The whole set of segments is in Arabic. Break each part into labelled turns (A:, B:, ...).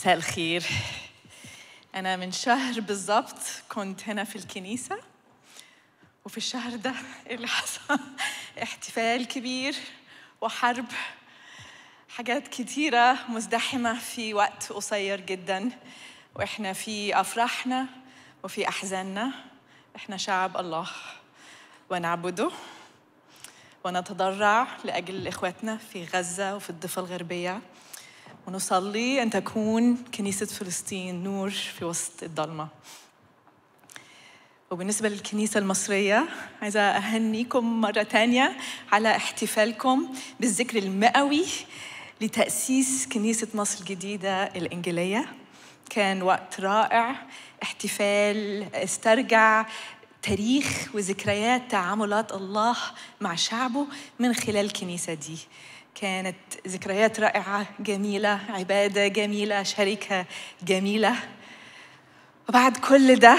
A: مساء الخير أنا من شهر بالظبط كنت هنا في الكنيسة وفي الشهر ده اللي حصل احتفال كبير وحرب حاجات كتيرة مزدحمة في وقت قصير جدا وإحنا في أفراحنا وفي أحزاننا إحنا شعب الله ونعبده ونتضرع لأجل إخواتنا في غزة وفي الضفة الغربية ونصلي أن تكون كنيسة فلسطين نور في وسط الضلمة وبالنسبة للكنيسة المصرية عايزة أهنيكم مرة تانية على احتفالكم بالذكر المئوي لتأسيس كنيسة مصر الجديدة الإنجيلية كان وقت رائع احتفال استرجع تاريخ وذكريات تعاملات الله مع شعبه من خلال الكنيسة دي كانت ذكريات رائعة جميلة عبادة جميلة شركة جميلة وبعد كل ده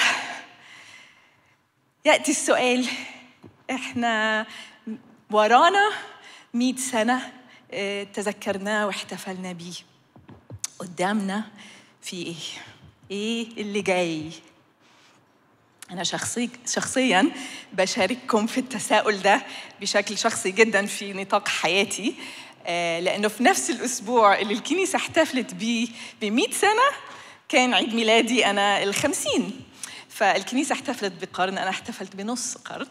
A: يأتي السؤال احنا ورانا مئة سنة آه، تذكرناه واحتفلنا بيه قدامنا في ايه؟ ايه اللي جاي؟ أنا شخصي شخصيا بشارككم في التساؤل ده بشكل شخصي جدا في نطاق حياتي آه، لأنه في نفس الأسبوع اللي الكنيسة احتفلت بيه ب 100 سنة كان عيد ميلادي أنا ال 50 فالكنيسة احتفلت بقرن أنا احتفلت بنص قرن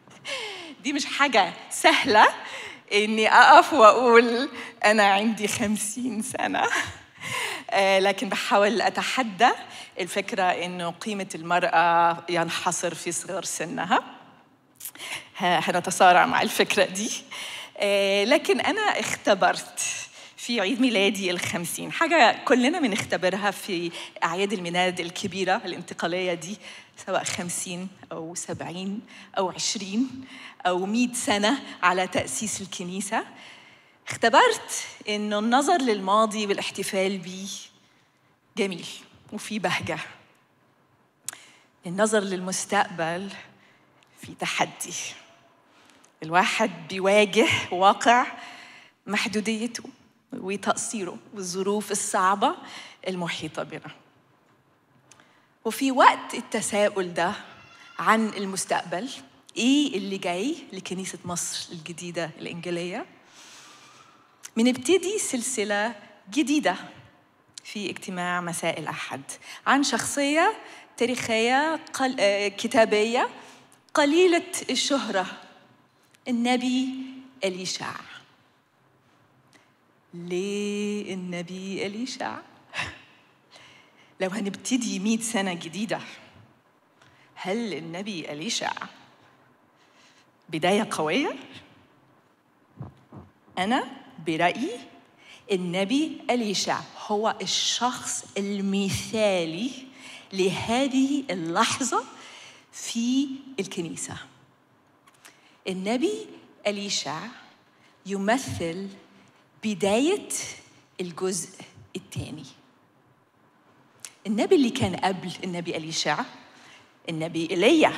A: دي مش حاجة سهلة إني أقف وأقول أنا عندي خمسين سنة آه، لكن بحاول أتحدى الفكرة إنه قيمة المرأة ينحصر في صغر سنها هنتصارع مع الفكرة دي آه، لكن أنا اختبرت في عيد ميلادي الخمسين حاجة كلنا بنختبرها في أعياد الميلاد الكبيرة الانتقالية دي سواء خمسين أو سبعين أو عشرين أو مئة سنة على تأسيس الكنيسة اختبرت إنه النظر للماضي والاحتفال بيه جميل وفي بهجة النظر للمستقبل في تحدي الواحد بيواجه واقع محدوديته وتقصيره والظروف الصعبة المحيطة بنا وفي وقت التساؤل ده عن المستقبل ايه اللي جاي لكنيسة مصر الجديدة الإنجيلية بنبتدي سلسلة جديدة في اجتماع مساء الأحد عن شخصية تاريخية قل... آه، كتابية قليلة الشهرة النبي إليشع ليه النبي إليشع؟ لو هنبتدي 100 سنة جديدة هل النبي إليشع بداية قوية؟ أنا برأيي النبي إليشع هو الشخص المثالي لهذه اللحظة في الكنيسة النبي أليشع يمثل بداية الجزء الثاني النبي اللي كان قبل النبي أليشع النبي إيليا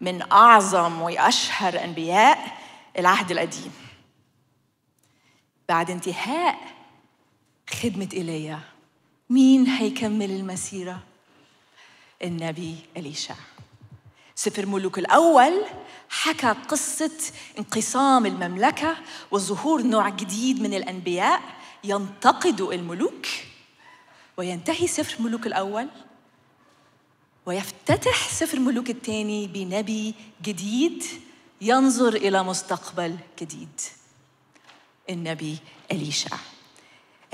A: من أعظم وأشهر أنبياء العهد القديم بعد انتهاء خدمة إيليا مين هيكمل المسيرة؟ النبي أليشع سفر ملوك الأول حكى قصة انقسام المملكة وظهور نوع جديد من الأنبياء ينتقد الملوك وينتهي سفر ملوك الأول ويفتتح سفر ملوك الثاني بنبي جديد ينظر إلى مستقبل جديد النبي أليشع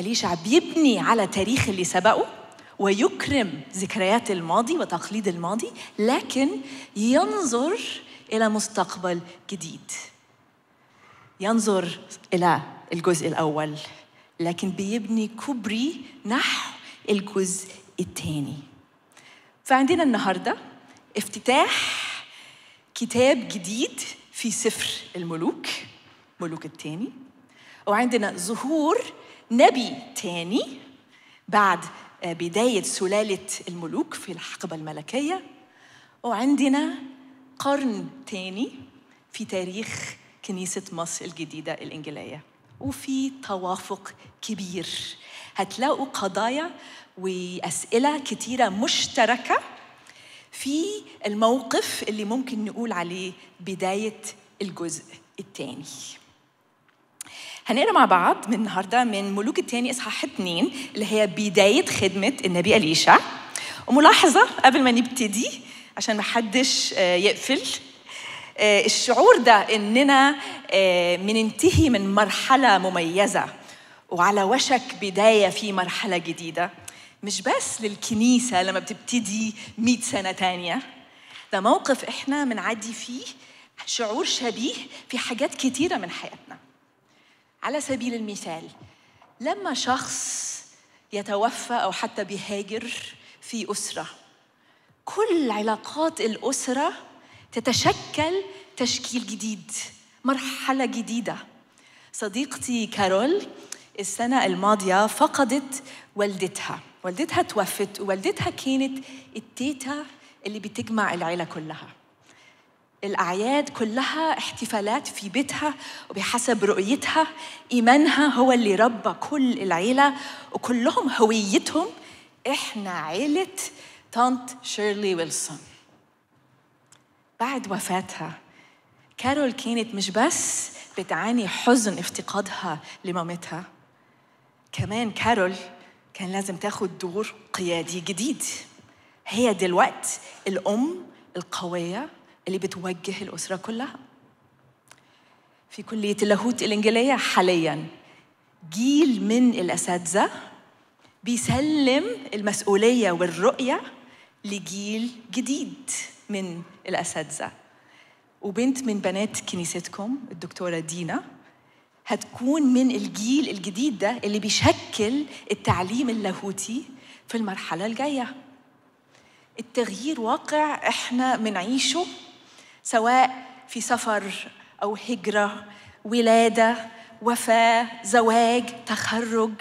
A: أليشع بيبني على تاريخ اللي سبقه ويكرم ذكريات الماضي وتقليد الماضي لكن ينظر الى مستقبل جديد ينظر الى الجزء الاول لكن بيبني كوبري نحو الجزء الثاني فعندنا النهارده افتتاح كتاب جديد في سفر الملوك ملوك الثاني وعندنا ظهور نبي ثاني بعد بداية سلالة الملوك في الحقبة الملكية وعندنا قرن تاني في تاريخ كنيسة مصر الجديدة الإنجيلية وفي توافق كبير هتلاقوا قضايا وأسئلة كتيرة مشتركة في الموقف اللي ممكن نقول عليه بداية الجزء الثاني هنقرا مع بعض من النهارده من ملوك الثاني اصحاح 2 اللي هي بدايه خدمه النبي اليشع وملاحظه قبل ما نبتدي عشان ما حدش آه، يقفل آه، الشعور ده اننا بننتهي آه، من, من مرحله مميزه وعلى وشك بدايه في مرحله جديده مش بس للكنيسه لما بتبتدي 100 سنه تانيه ده موقف احنا بنعدي فيه شعور شبيه في حاجات كتيره من حياتنا على سبيل المثال لما شخص يتوفى او حتى بيهاجر في اسره كل علاقات الاسره تتشكل تشكيل جديد مرحله جديده صديقتي كارول السنه الماضيه فقدت والدتها والدتها توفت والدتها كانت التيتا اللي بتجمع العيله كلها الأعياد كلها احتفالات في بيتها وبحسب رؤيتها إيمانها هو اللي ربى كل العيلة وكلهم هويتهم إحنا عيلة طنط شيرلي ويلسون بعد وفاتها كارول كانت مش بس بتعاني حزن افتقادها لمامتها كمان كارول كان لازم تاخد دور قيادي جديد هي دلوقت الأم القوية اللي بتوجه الأسرة كلها في كلية اللاهوت الإنجيلية حالياً جيل من الأساتذة بيسلم المسؤولية والرؤية لجيل جديد من الأساتذة وبنت من بنات كنيستكم الدكتورة دينا هتكون من الجيل الجديد ده اللي بيشكل التعليم اللاهوتي في المرحلة الجاية التغيير واقع احنا بنعيشه سواء في سفر أو هجرة ولادة وفاة زواج تخرج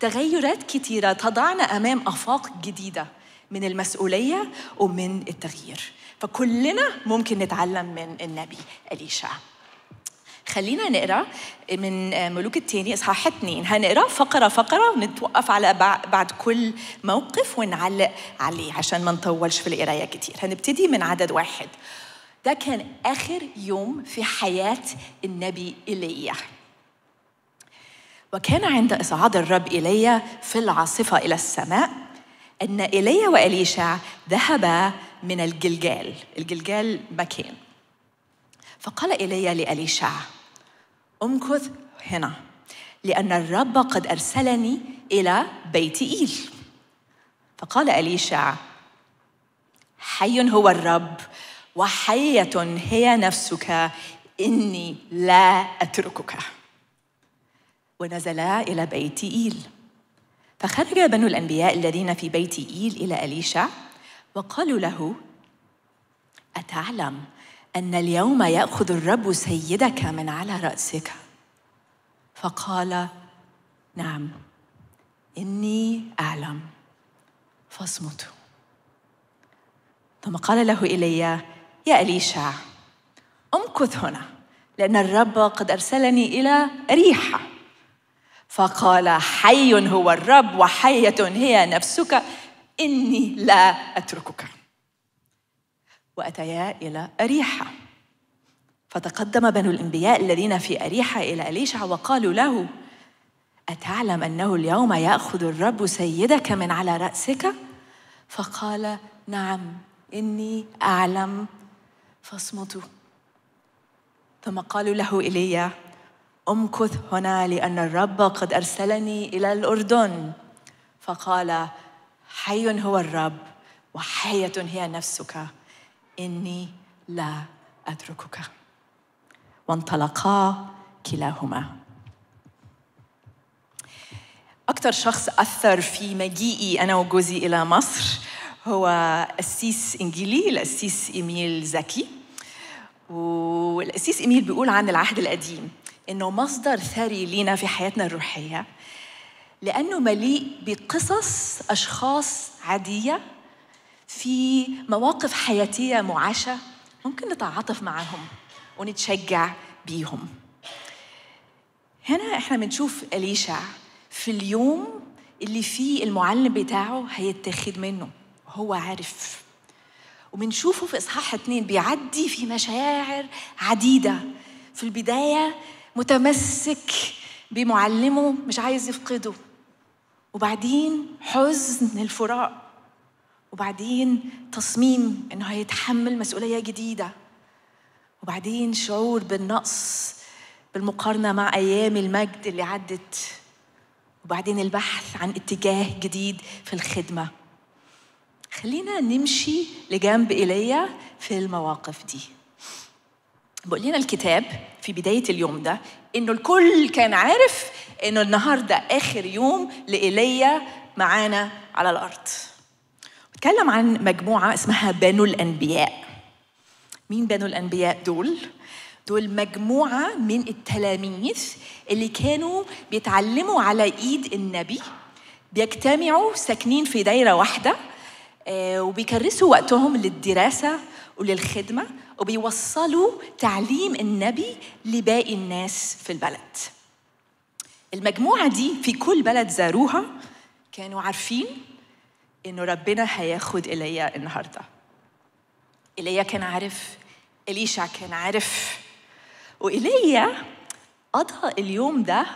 A: تغيرات كتيرة تضعنا أمام آفاق جديدة من المسؤولية ومن التغيير فكلنا ممكن نتعلم من النبي أليشع خلينا نقرا من ملوك التاني اصحاح اتنين هنقرا فقره فقره ونتوقف على بعد كل موقف ونعلق عليه عشان ما نطولش في القرايه كتير هنبتدي من عدد واحد ده كان آخر يوم في حياة النبي إيليا وكان عند إصعاد الرب إيليا في العاصفة إلى السماء أن إيليا وإليشع ذهبا من الجلجال الجلجال مكان فقال إيليا لأليشع امكث هنا لأن الرب قد أرسلني إلى بيت إيل فقال أليشع حي هو الرب وحية هي نفسك إني لا أتركك ونزلا إلى بيت إيل فخرج بنو الأنبياء الذين في بيت إيل إلى أليشع وقالوا له أتعلم أن اليوم يأخذ الرب سيدك من على رأسك فقال نعم إني أعلم فاصمت ثم قال له إليّ يا أليشع امكث هنا لأن الرب قد أرسلني إلى ريحة فقال حي هو الرب وحية هي نفسك إني لا أتركك وأتيا إلى أريحة فتقدم بنو الأنبياء الذين في أريحة إلى أليشع وقالوا له أتعلم أنه اليوم يأخذ الرب سيدك من على رأسك؟ فقال نعم إني أعلم فاصمتوا ثم قالوا له إيليا امكث هنا لأن الرب قد أرسلني إلى الأردن فقال حي هو الرب وحية هي نفسك إني لا أتركك وانطلقا كلاهما أكثر شخص أثر في مجيئي أنا وجوزي إلى مصر هو قسيس إنجيلي القسيس إيميل زكي والقسيس إيميل بيقول عن العهد القديم إنه مصدر ثري لينا في حياتنا الروحية لأنه مليء بقصص أشخاص عادية في مواقف حياتية معاشة ممكن نتعاطف معهم ونتشجع بيهم هنا احنا بنشوف أليشع في اليوم اللي فيه المعلم بتاعه هيتاخد منه هو عارف وبنشوفه في اصحاح اتنين بيعدي في مشاعر عديده في البدايه متمسك بمعلمه مش عايز يفقده وبعدين حزن الفراق وبعدين تصميم انه هيتحمل مسؤوليه جديده وبعدين شعور بالنقص بالمقارنه مع ايام المجد اللي عدت وبعدين البحث عن اتجاه جديد في الخدمه خلينا نمشي لجنب ايليا في المواقف دي بقول لنا الكتاب في بداية اليوم ده إنه الكل كان عارف إنه النهاردة آخر يوم لإيليا معانا على الأرض بتكلم عن مجموعة اسمها بنو الأنبياء مين بنو الأنبياء دول؟ دول مجموعة من التلاميذ اللي كانوا بيتعلموا على إيد النبي بيجتمعوا ساكنين في دايرة واحدة آه، وبيكرسوا وقتهم للدراسة وللخدمة وبيوصلوا تعليم النبي لباقي الناس في البلد المجموعة دي في كل بلد زاروها كانوا عارفين إنه ربنا هياخد إيليا النهاردة إيليا كان عارف إليشا كان عارف وإيليا قضى اليوم ده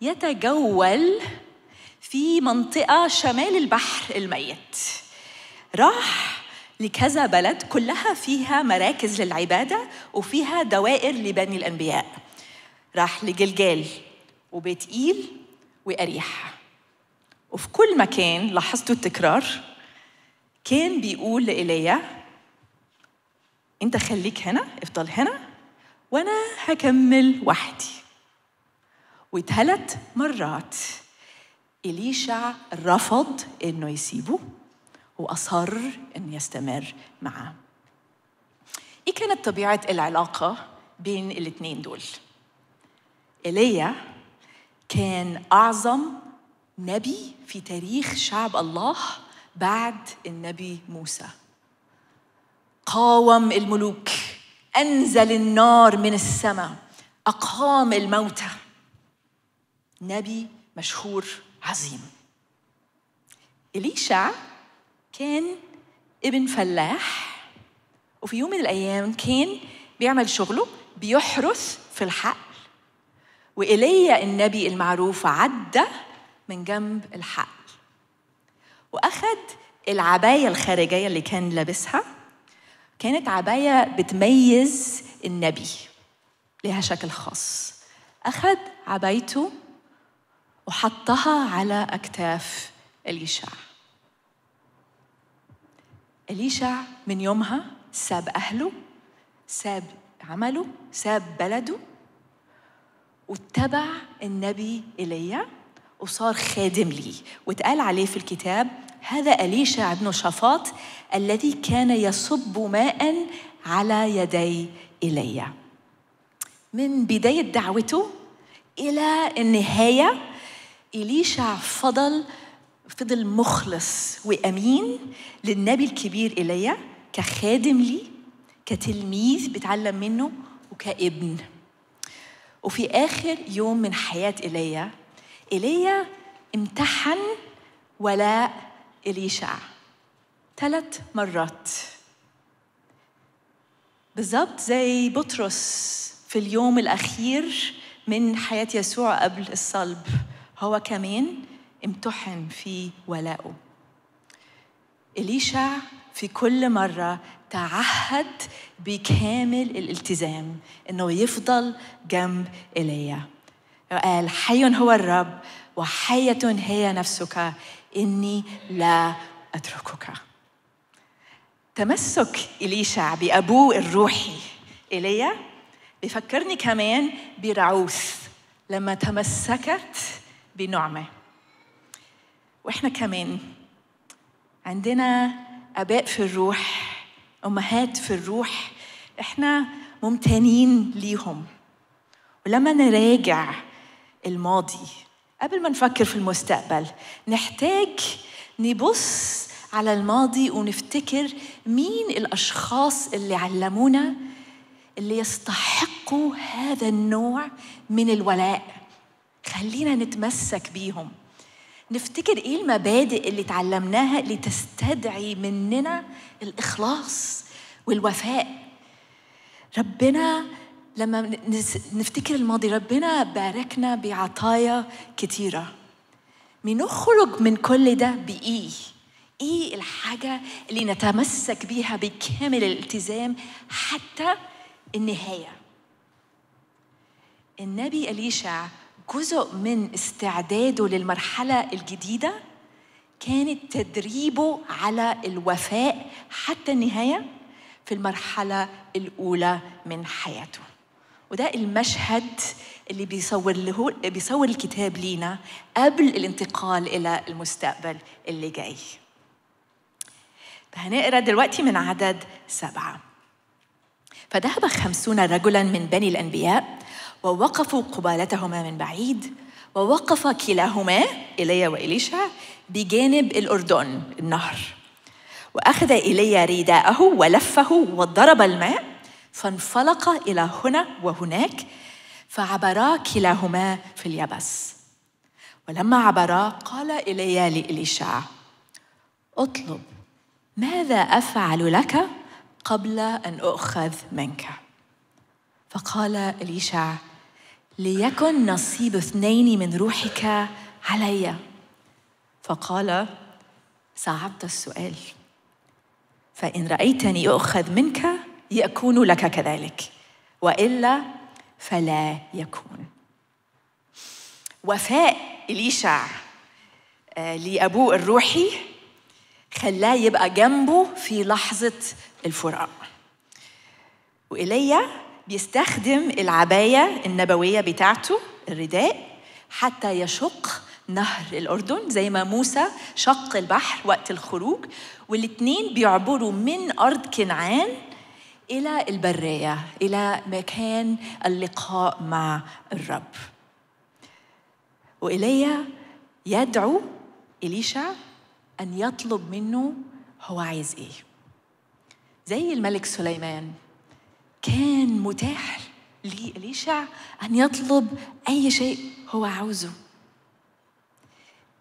A: يتجول في منطقة شمال البحر الميت راح لكذا بلد كلها فيها مراكز للعبادة وفيها دوائر لبني الأنبياء راح لجلجال وبيت إيل وأريح وفي كل مكان لاحظتوا التكرار كان بيقول لإيليا أنت خليك هنا افضل هنا وأنا هكمل وحدي وثلاث مرات إليشع رفض إنه يسيبه وأصر أن يستمر معه إيه كانت طبيعة العلاقة بين الاثنين دول؟ إيليا كان أعظم نبي في تاريخ شعب الله بعد النبي موسى قاوم الملوك أنزل النار من السماء أقام الموتى نبي مشهور عظيم إليشا كان ابن فلاح وفي يوم من الأيام كان بيعمل شغله بيحرث في الحقل وإيليا النبي المعروف عدى من جنب الحقل وأخد العباية الخارجية اللي كان لابسها كانت عباية بتميز النبي لها شكل خاص أخد عبايته وحطها على أكتاف اليشاع إليشع من يومها ساب أهله ساب عمله ساب بلده واتبع النبي إيليا وصار خادم لي واتقال عليه في الكتاب هذا أليشع بن شفاط الذي كان يصب ماء على يدي إيليا من بداية دعوته إلى النهاية إليشع فضل فضل مخلص وامين للنبي الكبير ايليا كخادم ليه كتلميذ بيتعلم منه وكابن وفي اخر يوم من حياه ايليا ايليا امتحن ولاء اليشع ثلاث مرات بالظبط زي بطرس في اليوم الاخير من حياه يسوع قبل الصلب هو كمان امتحن في ولائه إليشا في كل مرة تعهد بكامل الالتزام إنه يفضل جنب إيليا قال حي هو الرب وحية هي نفسك إني لا أتركك تمسك إليشا بأبوه الروحي إيليا بفكرني كمان برعوث لما تمسكت بنعمه واحنا كمان عندنا اباء في الروح امهات في الروح احنا ممتنين ليهم ولما نراجع الماضي قبل ما نفكر في المستقبل نحتاج نبص على الماضي ونفتكر مين الاشخاص اللي علمونا اللي يستحقوا هذا النوع من الولاء خلينا نتمسك بيهم نفتكر ايه المبادئ اللي اتعلمناها اللي تستدعي مننا الاخلاص والوفاء ربنا لما نفتكر الماضي ربنا باركنا بعطايا كتيره بنخرج من كل ده بايه ايه الحاجه اللي نتمسك بيها بكامل الالتزام حتى النهايه النبي اليشع جزء من استعداده للمرحلة الجديدة كانت تدريبه على الوفاء حتى النهاية في المرحلة الأولى من حياته وده المشهد اللي بيصور له بيصور الكتاب لينا قبل الانتقال إلى المستقبل اللي جاي فهنقرا دلوقتي من عدد سبعة فذهب خمسون رجلا من بني الأنبياء ووقفوا قبالتهما من بعيد ووقف كلاهما إليا وإليشا بجانب الأردن النهر وأخذ إليا رداءه ولفه وضرب الماء فانفلق إلى هنا وهناك فعبرا كلاهما في اليبس ولما عبرا قال إليا لإليشا اطلب ماذا أفعل لك قبل أن أؤخذ منك فقال إليشع ليكن نصيب اثنين من روحك علي فقال صعبت السؤال فإن رأيتني أؤخذ منك يكون لك كذلك وإلا فلا يكون وفاء إليشع آه، لأبوه الروحي خلاه يبقى جنبه في لحظة الفراق وإيليا بيستخدم العباية النبوية بتاعته الرداء حتى يشق نهر الأردن زي ما موسى شق البحر وقت الخروج والاتنين بيعبروا من أرض كنعان إلى البرية إلى مكان اللقاء مع الرب وإليا يدعو إليشا أن يطلب منه هو عايز إيه زي الملك سليمان كان متاح لإليشع أن يطلب أي شيء هو عاوزه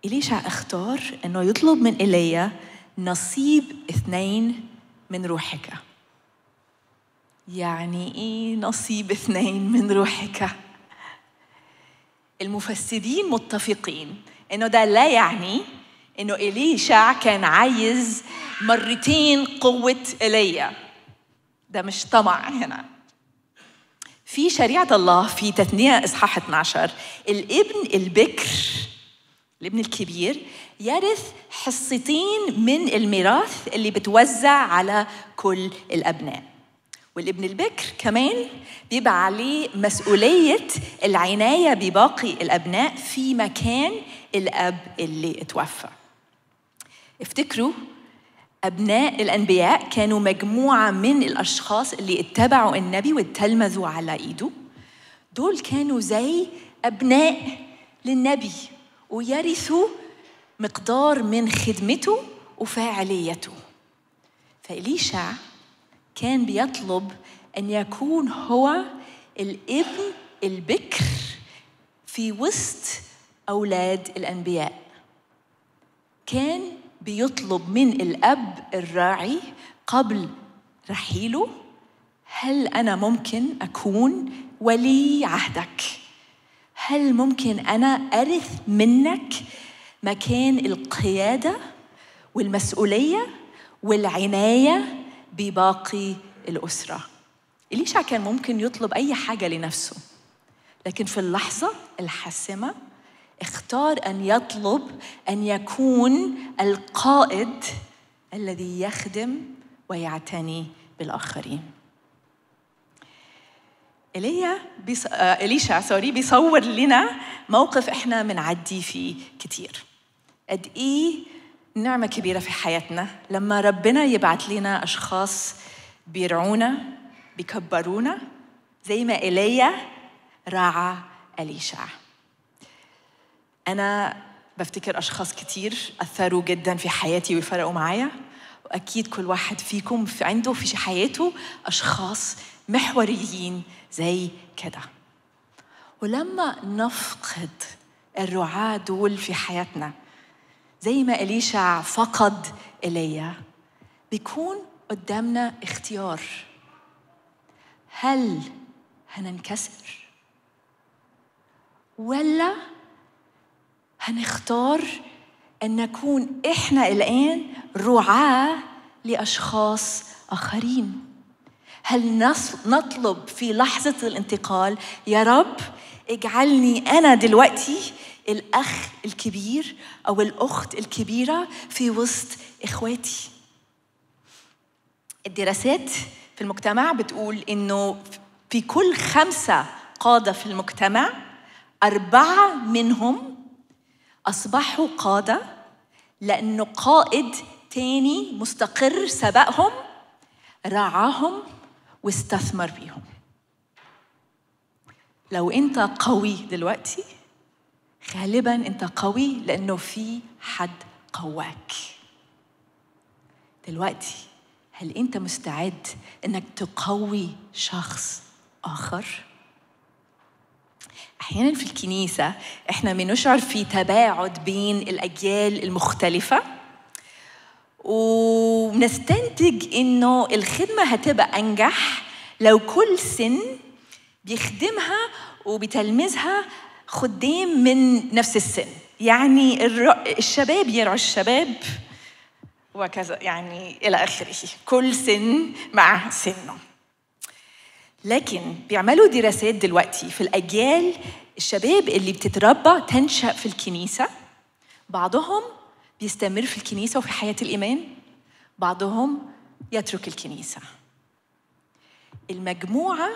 A: إليشع اختار أنه يطلب من إيليا نصيب اثنين من روحك يعني إيه نصيب اثنين من روحك؟ المفسرين متفقين إنه ده لا يعني إنه إليشع كان عايز مرتين قوة إيليا ده مش طمع هنا في شريعة الله في تثنية إصحاح 12 الابن البكر الابن الكبير يرث حصتين من الميراث اللي بتوزع على كل الأبناء والابن البكر كمان بيبقى عليه مسؤولية العناية بباقي الأبناء في مكان الأب اللي اتوفى افتكروا أبناء الأنبياء كانوا مجموعة من الأشخاص اللي اتبعوا النبي واتلمذوا على إيده دول كانوا زي أبناء للنبي ويرثوا مقدار من خدمته وفاعليته فإليشع كان بيطلب أن يكون هو الابن البكر في وسط أولاد الأنبياء كان بيطلب من الأب الراعي قبل رحيله هل أنا ممكن أكون ولي عهدك؟ هل ممكن أنا أرث منك مكان القيادة والمسؤولية والعناية بباقي الأسرة؟ إليشع كان ممكن يطلب أي حاجة لنفسه لكن في اللحظة الحاسمة اختار ان يطلب ان يكون القائد الذي يخدم ويعتني بالاخرين إليا بيص... آه، إليشا سوري بيصور لنا موقف إحنا بنعدي فيه كتير قد إيه نعمة كبيرة في حياتنا لما ربنا يبعت لنا أشخاص بيرعونا بيكبرونا زي ما إليا راعى أليشع أنا بفتكر أشخاص كتير أثروا جدا في حياتي وفرقوا معايا وأكيد كل واحد فيكم في عنده في حياته أشخاص محوريين زي كده ولما نفقد الرعاة دول في حياتنا زي ما إليشع فقد إيليا بيكون قدامنا اختيار هل هننكسر ولا هنختار أن نكون إحنا الآن رعاة لأشخاص آخرين هل نطلب في لحظة الانتقال يا رب اجعلني أنا دلوقتي الأخ الكبير أو الأخت الكبيرة في وسط إخواتي الدراسات في المجتمع بتقول إنه في كل خمسة قادة في المجتمع أربعة منهم أصبحوا قادة لأنه قائد تاني مستقر سبقهم رعاهم واستثمر بيهم لو أنت قوي دلوقتي غالبا أنت قوي لأنه في حد قواك دلوقتي هل أنت مستعد أنك تقوي شخص آخر؟ احيانا في الكنيسه احنا بنشعر في تباعد بين الاجيال المختلفه ونستنتج انه الخدمه هتبقى انجح لو كل سن بيخدمها وبتلمذها خدام من نفس السن يعني الشباب يرعوا الشباب وكذا يعني الى اخره كل سن مع سنه لكن بيعملوا دراسات دلوقتي في الأجيال الشباب اللي بتتربى تنشأ في الكنيسة بعضهم بيستمر في الكنيسة وفي حياة الإيمان بعضهم يترك الكنيسة المجموعة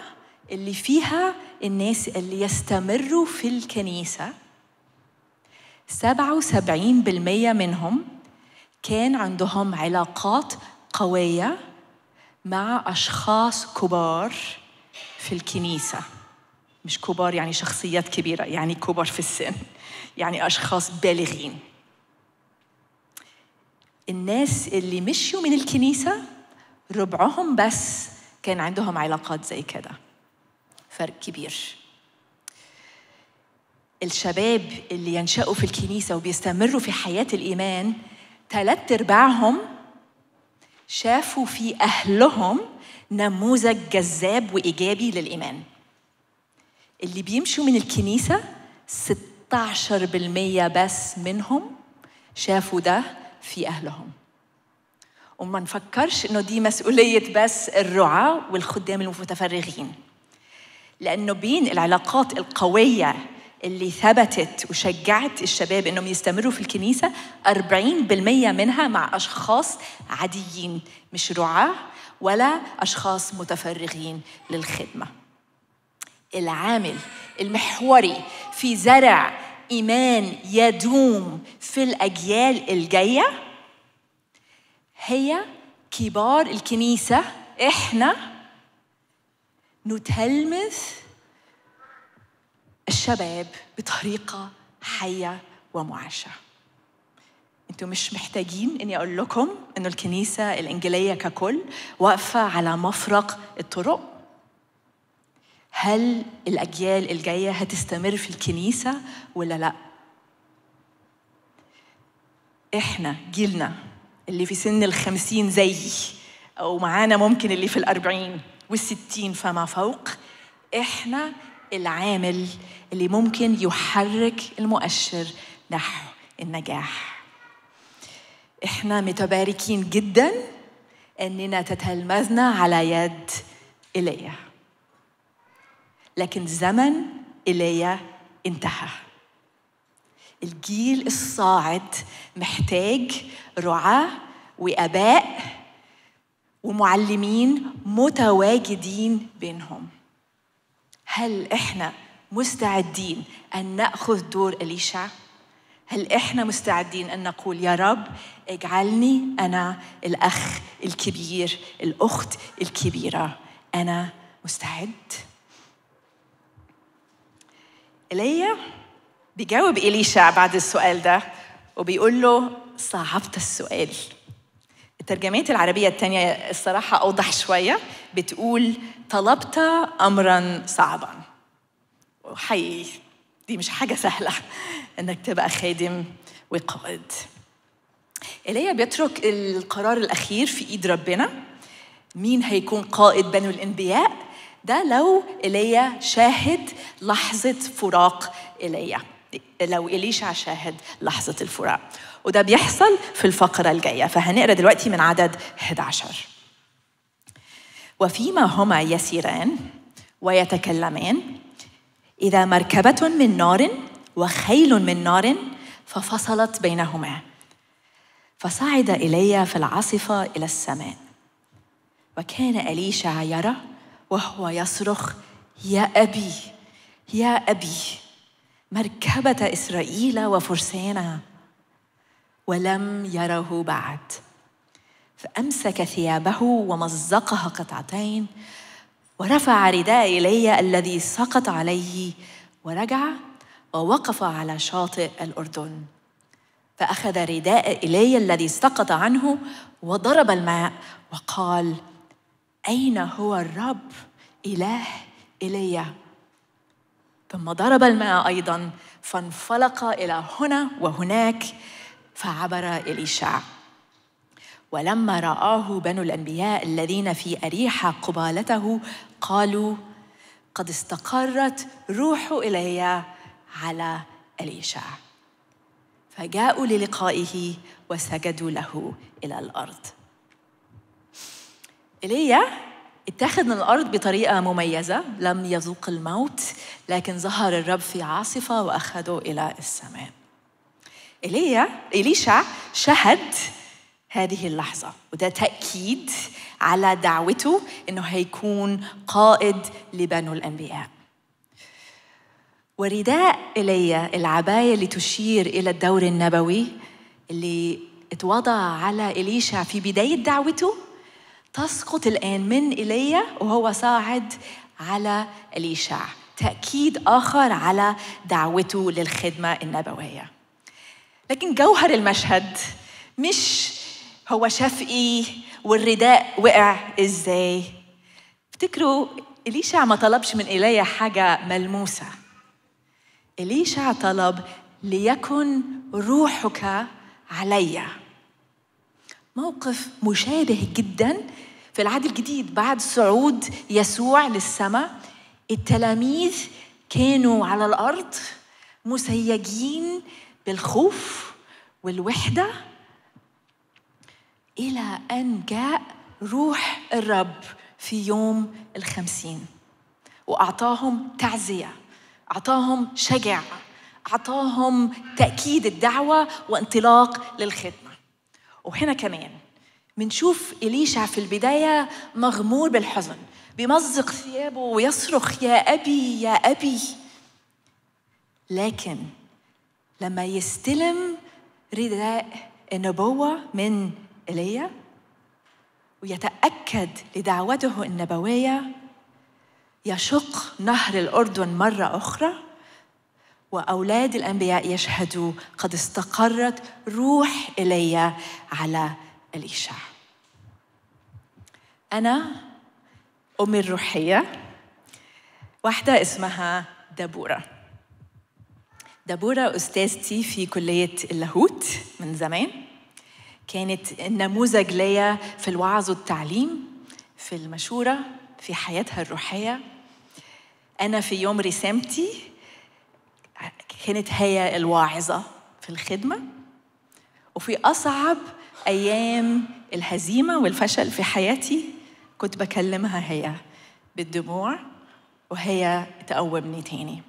A: اللي فيها الناس اللي يستمروا في الكنيسة 77% منهم كان عندهم علاقات قوية مع أشخاص كبار في الكنيسة مش كبار يعني شخصيات كبيرة يعني كبار في السن يعني أشخاص بالغين الناس اللي مشيوا من الكنيسة ربعهم بس كان عندهم علاقات زي كده فرق كبير الشباب اللي ينشأوا في الكنيسة وبيستمروا في حياة الإيمان ثلاث أرباعهم شافوا في أهلهم نموذج جذاب وإيجابي للإيمان اللي بيمشوا من الكنيسة 16% بس منهم شافوا ده في أهلهم وما نفكرش إنه دي مسؤولية بس الرعاة والخدام المتفرغين لأنه بين العلاقات القوية اللي ثبتت وشجعت الشباب انهم يستمروا في الكنيسه 40% منها مع اشخاص عاديين مش رعاه ولا اشخاص متفرغين للخدمه العامل المحوري في زرع ايمان يدوم في الاجيال الجايه هي كبار الكنيسه احنا نتلمذ الشباب بطريقه حيه ومعاشه انتوا مش محتاجين اني اقول لكم انه الكنيسه الانجيليه ككل واقفه على مفرق الطرق هل الاجيال الجايه هتستمر في الكنيسه ولا لا احنا جيلنا اللي في سن الخمسين زيي او معانا ممكن اللي في الاربعين والستين فما فوق احنا العامل اللي ممكن يحرك المؤشر نحو النجاح احنا متباركين جدا اننا تتلمذنا على يد ايليا لكن زمن ايليا انتهى الجيل الصاعد محتاج رعاه واباء ومعلمين متواجدين بينهم هل احنا مستعدين ان ناخذ دور اليشع هل احنا مستعدين ان نقول يا رب اجعلني انا الاخ الكبير الاخت الكبيره انا مستعد ايليا بيجاوب اليشا بعد السؤال ده وبيقول له صعبت السؤال الترجمات العربية الثانية الصراحة أوضح شوية بتقول طلبت أمرا صعبا وحقيقي دي مش حاجة سهلة إنك تبقى خادم وقائد إيليا بيترك القرار الأخير في إيد ربنا مين هيكون قائد بنو الأنبياء ده لو إيليا شاهد لحظة فراق إيليا لو إليشع شاهد لحظة الفراق وده بيحصل في الفقرة الجاية فهنقرأ دلوقتي من عدد 11 وفيما هما يسيران ويتكلمان إذا مركبة من نار وخيل من نار ففصلت بينهما فصعد إلي في العاصفة إلى السماء وكان أليشع يرى وهو يصرخ يا أبي يا أبي مركبة إسرائيل وفرسانها ولم يره بعد فأمسك ثيابه ومزقها قطعتين ورفع رداء إلي الذي سقط عليه ورجع ووقف على شاطئ الأردن فأخذ رداء إلي الذي سقط عنه وضرب الماء وقال أين هو الرب إله إلي ثم ضرب الماء أيضا فانفلق إلى هنا وهناك فعبر إليشع ولما رآه بنو الأنبياء الذين في أريحة قبالته قالوا قد استقرت روح إلي على أليشع فجاءوا للقائه وسجدوا له إلى الأرض إيليا اتخذ من الأرض بطريقة مميزة لم يذوق الموت لكن ظهر الرب في عاصفة وأخذه إلى السماء إيليا إليشع شهد هذه اللحظة وده تأكيد على دعوته إنه هيكون قائد لبنو الأنبياء ورداء إلي العباية اللي تشير إلى الدور النبوي اللي اتوضع على إليشا في بداية دعوته تسقط الآن من إيليا وهو صاعد على إليشا تأكيد آخر على دعوته للخدمة النبوية لكن جوهر المشهد مش هو شاف ايه والرداء وقع ازاي افتكروا إليشع ما طلبش من إيليا حاجة ملموسة إليشع طلب ليكن روحك عليّ موقف مشابه جدا في العهد الجديد بعد صعود يسوع للسماء التلاميذ كانوا على الارض مسيجين بالخوف والوحده إلى أن جاء روح الرب في يوم الخمسين وأعطاهم تعزية أعطاهم شجاعة أعطاهم تأكيد الدعوة وانطلاق للخدمة وهنا كمان بنشوف إليشع في البداية مغمور بالحزن بيمزق ثيابه ويصرخ يا أبي يا أبي لكن لما يستلم رداء النبوة من ايليا ويتاكد لدعوته النبويه يشق نهر الاردن مره اخرى واولاد الانبياء يشهدوا قد استقرت روح ايليا على اليشع انا امي الروحيه واحده اسمها دبوره دبوره استاذتي في كليه اللاهوت من زمان كانت النموذج ليا في الوعظ والتعليم في المشورة في حياتها الروحية أنا في يوم رسامتي كانت هي الواعظة في الخدمة وفي أصعب أيام الهزيمة والفشل في حياتي كنت بكلمها هي بالدموع وهي تقومني تاني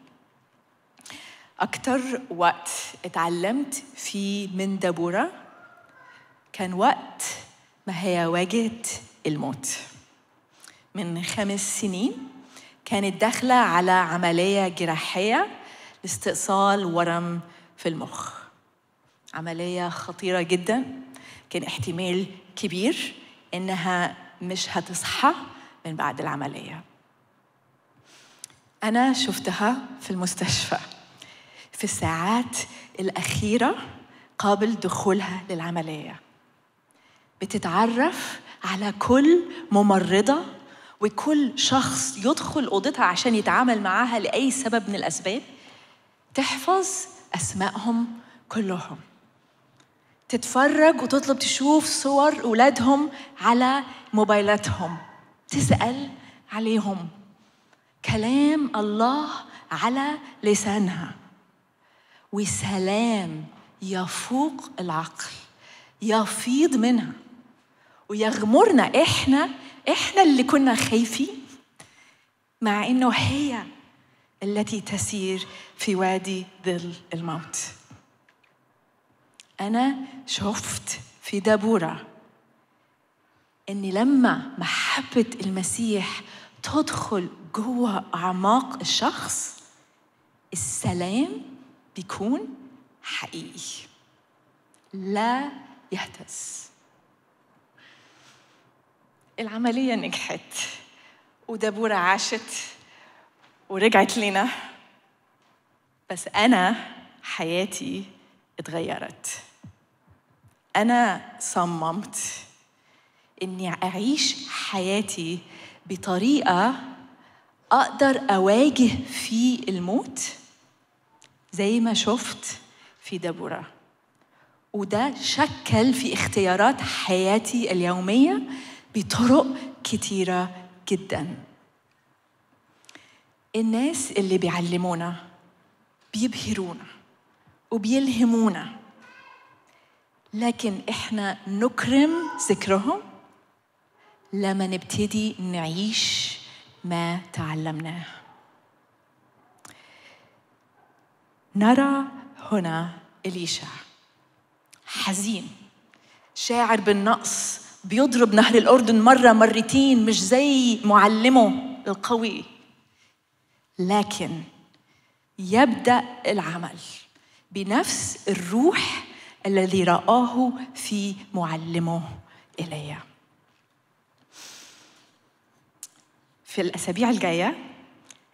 A: أكتر وقت اتعلمت فيه من دبورة كان وقت ما هي واجهت الموت من خمس سنين كانت داخلة على عملية جراحية لاستئصال ورم في المخ عملية خطيرة جدا كان احتمال كبير إنها مش هتصحى من بعد العملية أنا شفتها في المستشفى في الساعات الأخيرة قبل دخولها للعملية بتتعرف على كل ممرضة وكل شخص يدخل أوضتها عشان يتعامل معاها لأي سبب من الأسباب تحفظ أسمائهم كلهم تتفرج وتطلب تشوف صور أولادهم على موبايلاتهم تسأل عليهم كلام الله على لسانها وسلام يفوق العقل يفيض منها ويغمرنا احنا احنا اللي كنا خايفين مع انه هي التي تسير في وادي ظل الموت انا شفت في دبوره اني لما محبه المسيح تدخل جوه اعماق الشخص السلام بيكون حقيقي لا يهتز العملية نجحت ودبورة عاشت ورجعت لنا بس أنا حياتي اتغيرت أنا صممت إني أعيش حياتي بطريقة أقدر أواجه في الموت زي ما شفت في دبورة وده شكل في اختيارات حياتي اليومية بطرق كتيرة جدا الناس اللي بيعلمونا بيبهرونا وبيلهمونا لكن احنا نكرم ذكرهم لما نبتدي نعيش ما تعلمناه نرى هنا إليشا حزين شاعر بالنقص بيضرب نهر الأردن مرة مرتين مش زي معلمه القوي لكن يبدأ العمل بنفس الروح الذي رآه في معلمه إليّ في الأسابيع الجاية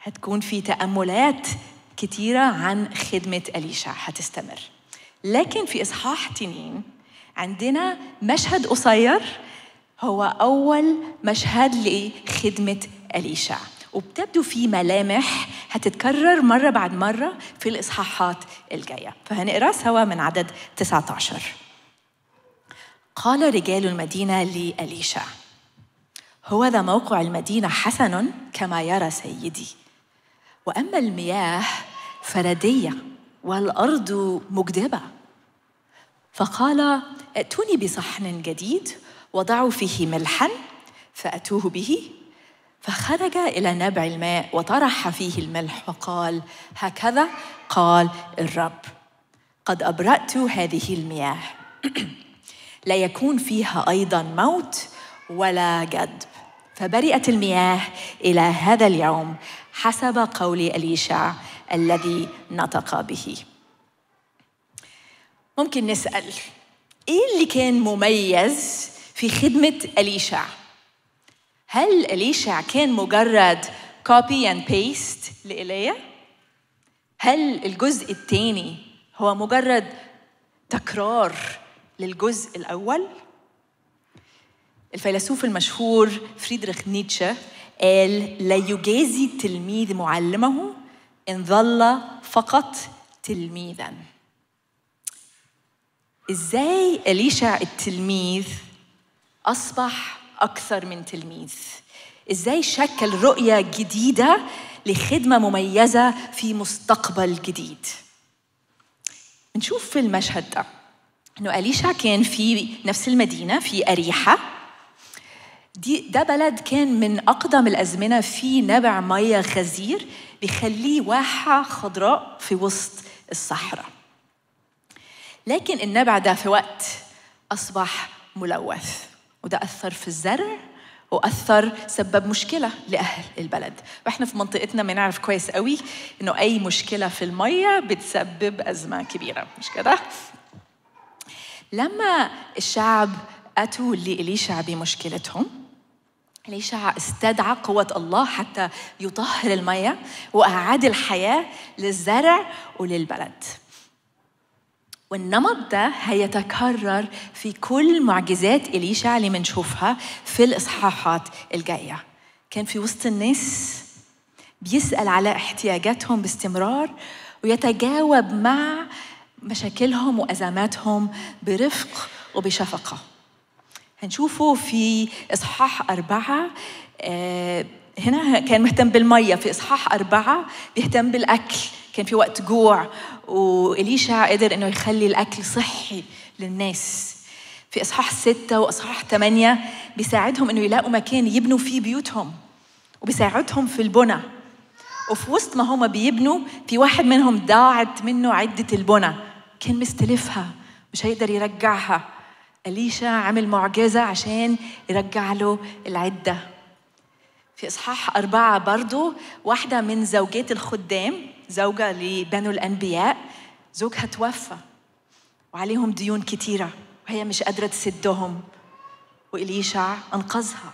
A: هتكون في تأملات كتيرة عن خدمة أليشا هتستمر لكن في إصحاح تنين عندنا مشهد قصير هو أول مشهد لخدمة أليشع وبتبدو في ملامح هتتكرر مرة بعد مرة في الإصحاحات الجاية فهنقرأ سوا من عدد 19 قال رجال المدينة لأليشع هو ذا موقع المدينة حسن كما يرى سيدي وأما المياه فردية والأرض مجدبة فقال ائتوني بصحن جديد وضعوا فيه ملحا فأتوه به فخرج إلى نبع الماء وطرح فيه الملح وقال هكذا قال الرب قد أبرأت هذه المياه لا يكون فيها أيضا موت ولا جدب فبرئت المياه إلى هذا اليوم حسب قول أليشع الذي نطق به ممكن نسأل إيه اللي كان مميز في خدمة أليشع؟ هل أليشع كان مجرد copy and paste لإيليا؟ هل الجزء الثاني هو مجرد تكرار للجزء الأول؟ الفيلسوف المشهور فريدريخ نيتشه قال لا يجازي التلميذ معلمه إن ظل فقط تلميذاً ازاي اليشع التلميذ اصبح اكثر من تلميذ ازاي شكل رؤيه جديده لخدمه مميزه في مستقبل جديد نشوف في المشهد ده انه اليشع كان في نفس المدينه في اريحه دي ده بلد كان من اقدم الازمنه في نبع ميه غزير بيخليه واحه خضراء في وسط الصحراء لكن النبع ده في وقت أصبح ملوث وده أثر في الزرع وأثر سبب مشكلة لأهل البلد وإحنا في منطقتنا بنعرف كويس قوي إنه أي مشكلة في المية بتسبب أزمة كبيرة مش كده؟ لما الشعب أتوا لإليشع بمشكلتهم إليشع استدعى قوة الله حتى يطهر المية وأعاد الحياة للزرع وللبلد والنمط ده هيتكرر في كل معجزات إليشا اللي بنشوفها في الإصحاحات الجاية كان في وسط الناس بيسأل على احتياجاتهم باستمرار ويتجاوب مع مشاكلهم وأزماتهم برفق وبشفقة هنشوفه في إصحاح أربعة آه، هنا كان مهتم بالمية في إصحاح أربعة بيهتم بالأكل كان في وقت جوع وإليشا قدر إنه يخلي الأكل صحي للناس في إصحاح ستة وإصحاح ثمانية بيساعدهم إنه يلاقوا مكان يبنوا فيه بيوتهم وبيساعدهم في البنى وفي وسط ما هما بيبنوا في واحد منهم ضاعت منه عدة البنى كان مستلفها مش هيقدر يرجعها أليشا عمل معجزة عشان يرجع له العدة في إصحاح أربعة برضو واحدة من زوجات الخدام زوجة لبنو الأنبياء زوجها توفى وعليهم ديون كتيرة وهي مش قادرة تسدهم وإليشع أنقذها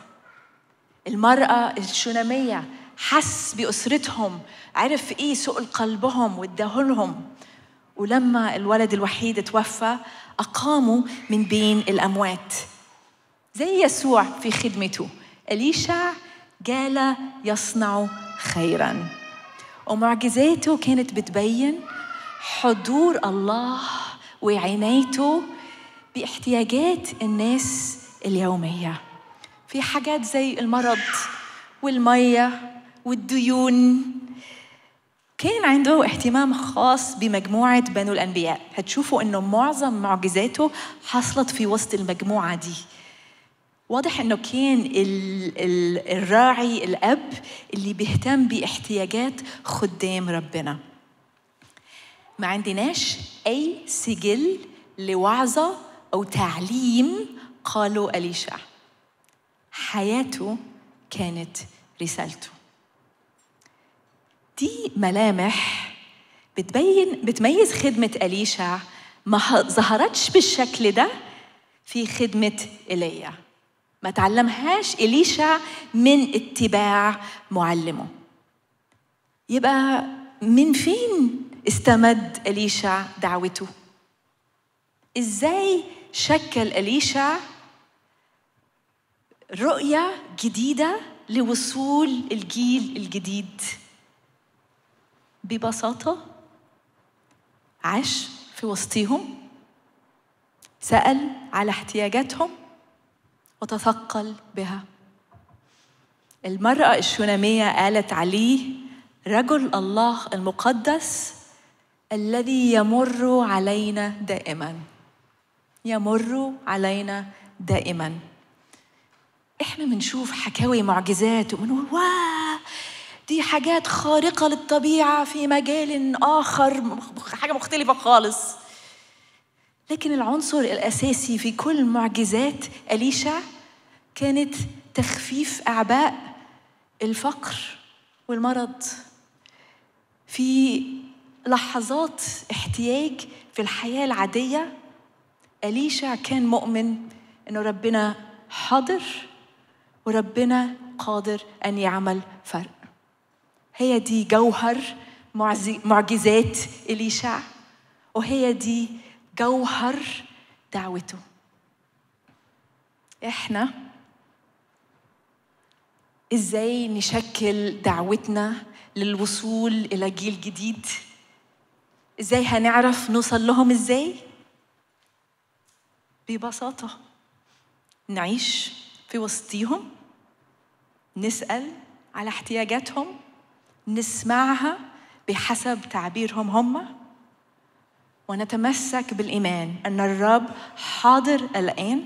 A: المرأة الشنامية حس بأسرتهم عرف إيه سؤل قلبهم واداهولهم ولما الولد الوحيد توفى أقاموا من بين الأموات زي يسوع في خدمته إليشع جال يصنع خيرا ومعجزاته كانت بتبين حضور الله وعنايته باحتياجات الناس اليوميه في حاجات زي المرض والميه والديون كان عنده اهتمام خاص بمجموعة بنو الأنبياء هتشوفوا أنه معظم معجزاته حصلت في وسط المجموعة دي واضح انه كان الراعي الاب اللي بيهتم باحتياجات خدام ربنا ما عندناش اي سجل لوعظه او تعليم قالوا اليشع حياته كانت رسالته دي ملامح بتبين بتميز خدمة أليشع ما ظهرتش بالشكل ده في خدمة إيليا ما تعلمهاش إليشا من اتباع معلمه يبقى من فين استمد إليشا دعوته إزاي شكل إليشا رؤية جديدة لوصول الجيل الجديد ببساطة عاش في وسطهم سأل على احتياجاتهم وتثقل بها المرأة الشنامية قالت عليه رجل الله المقدس الذي يمر علينا دائما يمر علينا دائما احنا بنشوف حكاوي معجزات وبنقول واه دي حاجات خارقة للطبيعة في مجال آخر حاجة مختلفة خالص لكن العنصر الأساسي في كل معجزات أليشع كانت تخفيف أعباء الفقر والمرض في لحظات احتياج في الحياة العادية أليشع كان مؤمن أنه ربنا حاضر وربنا قادر أن يعمل فرق هي دي جوهر معجزات إليشع وهي دي جوهر دعوته احنا ازاي نشكل دعوتنا للوصول الى جيل جديد ازاي هنعرف نوصل لهم ازاي ببساطه نعيش في وسطيهم نسال على احتياجاتهم نسمعها بحسب تعبيرهم هم ونتمسك بالإيمان أن الرب حاضر الآن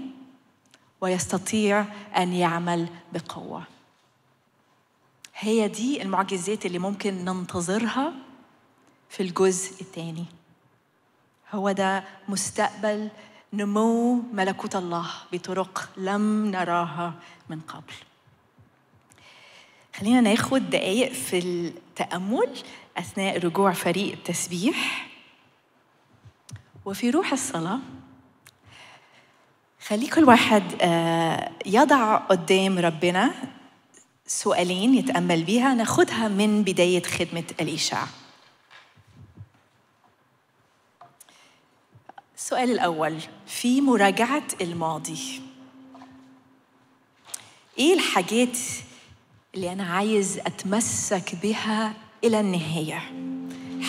A: ويستطيع أن يعمل بقوة هي دي المعجزات اللي ممكن ننتظرها في الجزء الثاني هو ده مستقبل نمو ملكوت الله بطرق لم نراها من قبل خلينا ناخد دقايق في التأمل أثناء رجوع فريق التسبيح وفي روح الصلاة خلي كل واحد آه، يضع قدام ربنا سؤالين يتأمل بيها ناخدها من بداية خدمة الإشاعة السؤال الأول في مراجعة الماضي إيه الحاجات اللي أنا عايز أتمسك بها إلى النهاية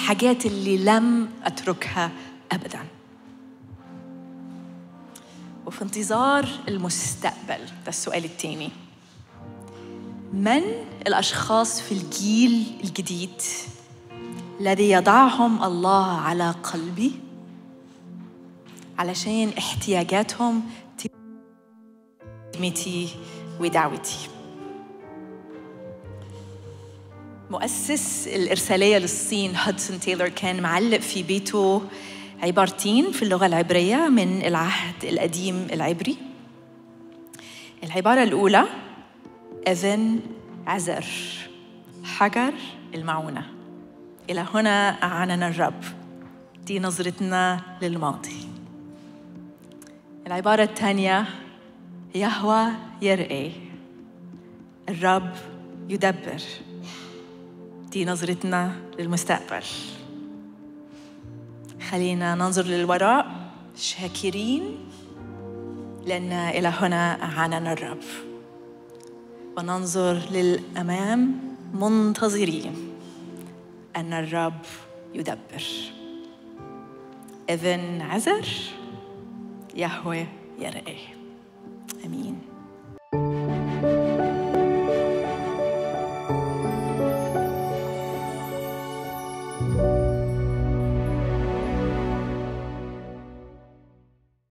A: حاجات اللي لم أتركها أبدا وفي انتظار المستقبل ده السؤال التاني من الأشخاص في الجيل الجديد الذي يضعهم الله على قلبي علشان احتياجاتهم خدمتي ودعوتي مؤسس الإرسالية للصين هدسون تايلور كان معلق في بيته عبارتين في اللغة العبرية من العهد القديم العبري العبارة الأولى أذن عذر حجر المعونة إلى هنا أعاننا الرب دي نظرتنا للماضي العبارة الثانية يهوى يرئي الرب يدبر دي نظرتنا للمستقبل خلينا ننظر للوراء شاكرين لأن إلى هنا أعاننا الرب وننظر للأمام منتظرين أن الرب يدبر إذن عذر يهوى يرقي أمين